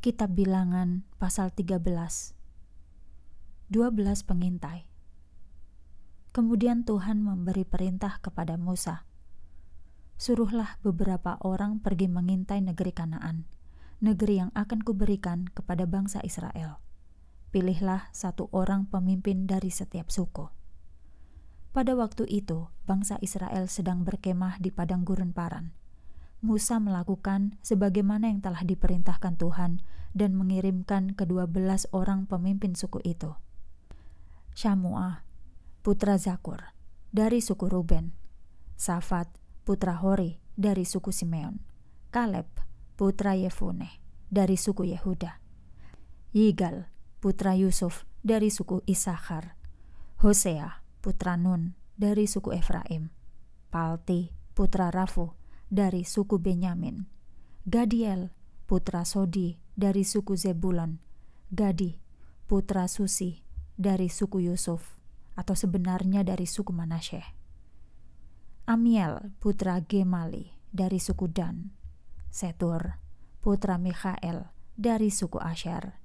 Kitab Bilangan pasal 13 12 pengintai Kemudian Tuhan memberi perintah kepada Musa Suruhlah beberapa orang pergi mengintai negeri Kanaan negeri yang akan kuberikan kepada bangsa Israel pilihlah satu orang pemimpin dari setiap suku pada waktu itu bangsa Israel sedang berkemah di padang gurun Paran Musa melakukan sebagaimana yang telah diperintahkan Tuhan dan mengirimkan kedua belas orang pemimpin suku itu. Syamuah, putra Zakur, dari suku Ruben. Safat, putra Hori, dari suku Simeon. Kaleb, putra Yefune, dari suku Yehuda. Yigal, putra Yusuf, dari suku Isahar. Hosea, putra Nun, dari suku Efraim. Palti, putra Rafu, dari suku Benyamin, Gadiel putra Sodi dari suku Zebulon, Gadi putra Susi dari suku Yusuf atau sebenarnya dari suku Manasyeh, Amiel putra Gemali dari suku Dan, Setur putra Mikhael dari suku Asher,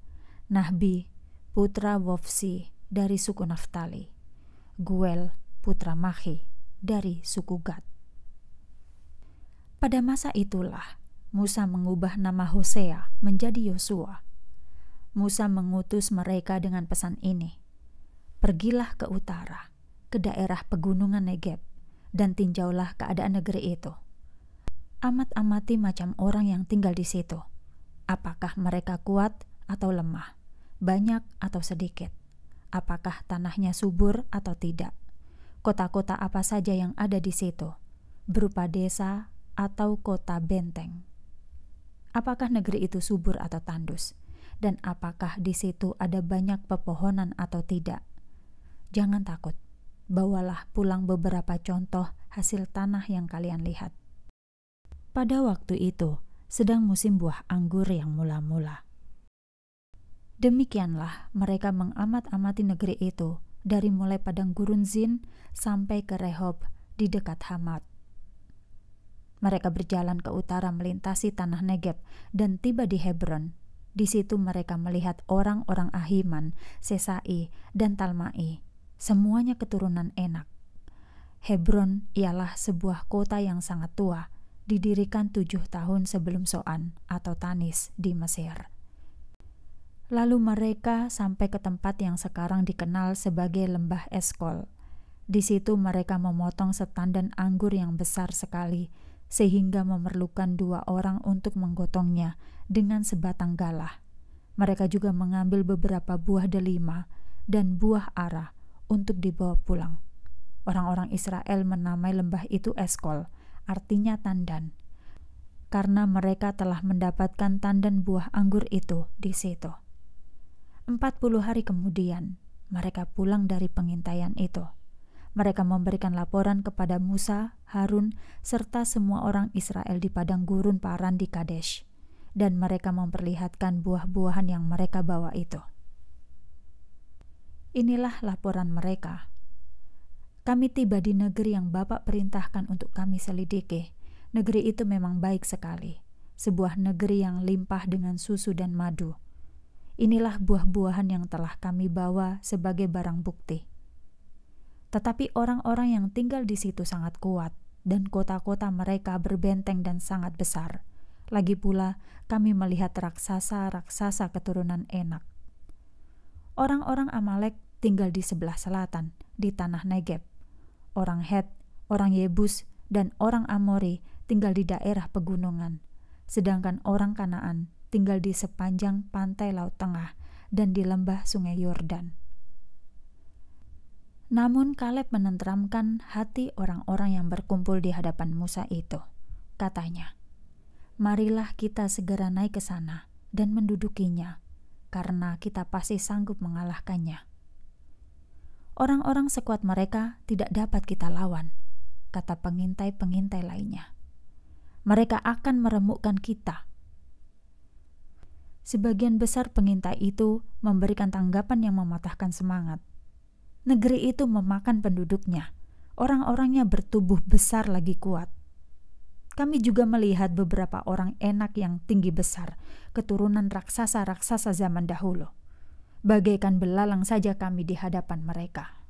Nahbi putra Wofsi dari suku Naftali, Guel putra Mahi dari suku Gad. Pada masa itulah Musa mengubah nama Hosea menjadi Yosua. Musa mengutus mereka dengan pesan ini: "Pergilah ke utara, ke daerah pegunungan Negeb, dan tinjaulah keadaan negeri itu. Amat-amati macam orang yang tinggal di situ, apakah mereka kuat atau lemah, banyak atau sedikit, apakah tanahnya subur atau tidak, kota-kota apa saja yang ada di situ, berupa desa atau kota benteng. Apakah negeri itu subur atau tandus? Dan apakah di situ ada banyak pepohonan atau tidak? Jangan takut, bawalah pulang beberapa contoh hasil tanah yang kalian lihat. Pada waktu itu, sedang musim buah anggur yang mula-mula. Demikianlah mereka mengamat-amati negeri itu dari mulai padang gurun Zin sampai ke Rehob di dekat Hamad. Mereka berjalan ke utara melintasi tanah Negeb dan tiba di Hebron. Di situ mereka melihat orang-orang Ahiman, Sesai, dan Talmai. Semuanya keturunan Enak. Hebron ialah sebuah kota yang sangat tua, didirikan tujuh tahun sebelum Soan atau Tanis di Mesir. Lalu mereka sampai ke tempat yang sekarang dikenal sebagai Lembah Eskol. Di situ mereka memotong setandan anggur yang besar sekali, sehingga memerlukan dua orang untuk menggotongnya dengan sebatang galah. Mereka juga mengambil beberapa buah delima dan buah arah untuk dibawa pulang. Orang-orang Israel menamai lembah itu Eskol, artinya tandan, karena mereka telah mendapatkan tandan buah anggur itu di situ. Empat puluh hari kemudian, mereka pulang dari pengintaian itu. Mereka memberikan laporan kepada Musa, Harun, serta semua orang Israel di padang gurun Paran di Kadesh. Dan mereka memperlihatkan buah-buahan yang mereka bawa itu. Inilah laporan mereka. Kami tiba di negeri yang Bapak perintahkan untuk kami selidiki. Negeri itu memang baik sekali, sebuah negeri yang limpah dengan susu dan madu. Inilah buah-buahan yang telah kami bawa sebagai barang bukti tetapi orang-orang yang tinggal di situ sangat kuat, dan kota-kota mereka berbenteng dan sangat besar. Lagi pula, kami melihat raksasa-raksasa keturunan Enak. Orang-orang Amalek tinggal di sebelah selatan, di tanah Negeb. Orang Het, orang Yebus, dan orang Amori tinggal di daerah pegunungan. Sedangkan orang Kanaan tinggal di sepanjang pantai Laut Tengah dan di lembah Sungai Yordan. Namun Kaleb menenteramkan hati orang-orang yang berkumpul di hadapan Musa itu. Katanya, "Marilah kita segera naik ke sana dan mendudukinya, karena kita pasti sanggup mengalahkannya." Orang-orang sekuat mereka tidak dapat kita lawan, kata pengintai-pengintai lainnya. Mereka akan meremukkan kita. Sebagian besar pengintai itu memberikan tanggapan yang mematahkan semangat Negeri itu memakan penduduknya. Orang-orangnya bertubuh besar lagi kuat. Kami juga melihat beberapa orang enak yang tinggi besar, keturunan raksasa-raksasa zaman dahulu. Bagaikan belalang saja kami di hadapan mereka.